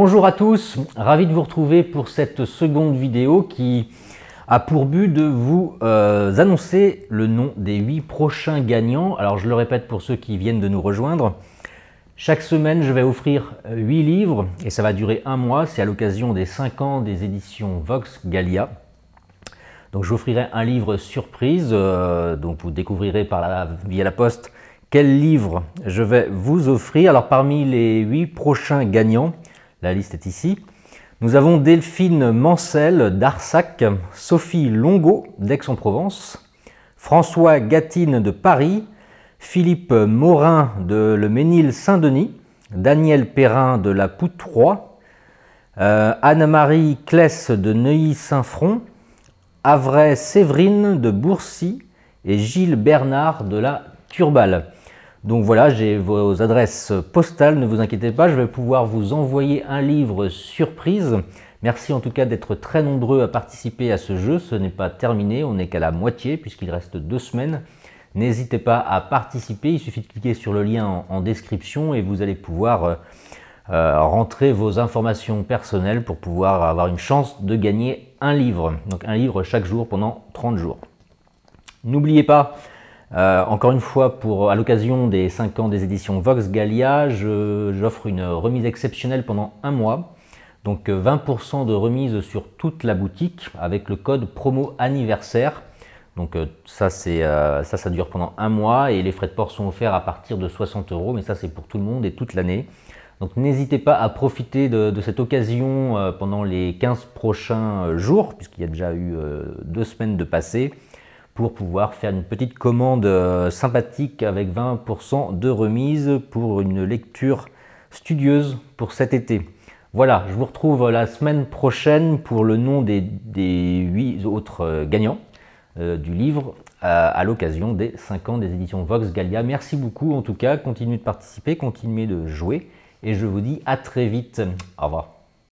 Bonjour à tous, ravi de vous retrouver pour cette seconde vidéo qui a pour but de vous euh, annoncer le nom des 8 prochains gagnants. Alors je le répète pour ceux qui viennent de nous rejoindre, chaque semaine je vais offrir 8 livres et ça va durer un mois, c'est à l'occasion des 5 ans des éditions Vox Gallia. Donc j'offrirai un livre surprise, euh, donc vous découvrirez par la, via la poste quel livre je vais vous offrir. Alors parmi les 8 prochains gagnants, la liste est ici. Nous avons Delphine Mancel d'Arsac, Sophie Longo d'Aix-en-Provence, François Gatine de Paris, Philippe Morin de Le Ménil-Saint-Denis, Daniel Perrin de la Poutroie, euh, Anne-Marie Clès de Neuilly-Saint-Front, Avray Séverine de Bourcy et Gilles Bernard de la Turballe. Donc voilà, j'ai vos adresses postales, ne vous inquiétez pas, je vais pouvoir vous envoyer un livre surprise. Merci en tout cas d'être très nombreux à participer à ce jeu, ce n'est pas terminé, on n'est qu'à la moitié puisqu'il reste deux semaines. N'hésitez pas à participer, il suffit de cliquer sur le lien en, description et vous allez pouvoir euh, euh, rentrer vos informations personnelles pour pouvoir avoir une chance de gagner un livre. Donc un livre chaque jour pendant 30 jours. N'oubliez pas, euh, encore une fois, pour, à l'occasion des 5 ans des éditions Vox Gallia, j'offre une remise exceptionnelle pendant un mois. Donc 20% euh, de remise sur toute la boutique avec le code promo anniversaire. Donc euh, ça, ça, ça dure pendant un mois et les frais de port sont offerts à partir de 60 euros, mais ça c'est pour tout le monde et toute l'année. Donc n'hésitez pas à profiter de, de, cette occasion pendant les 15 prochains jours, puisqu'il y a déjà eu deux semaines de passé pour pouvoir faire une petite commande euh, sympathique avec 20% de remise pour une lecture studieuse pour cet été. Voilà, je vous retrouve la semaine prochaine pour le nom des, 8 autres euh, gagnants euh, du livre à l'occasion des 5 ans des éditions Vox Gallia. Merci beaucoup en tout cas, continuez de participer, continuez de jouer et je vous dis à très vite. Au revoir.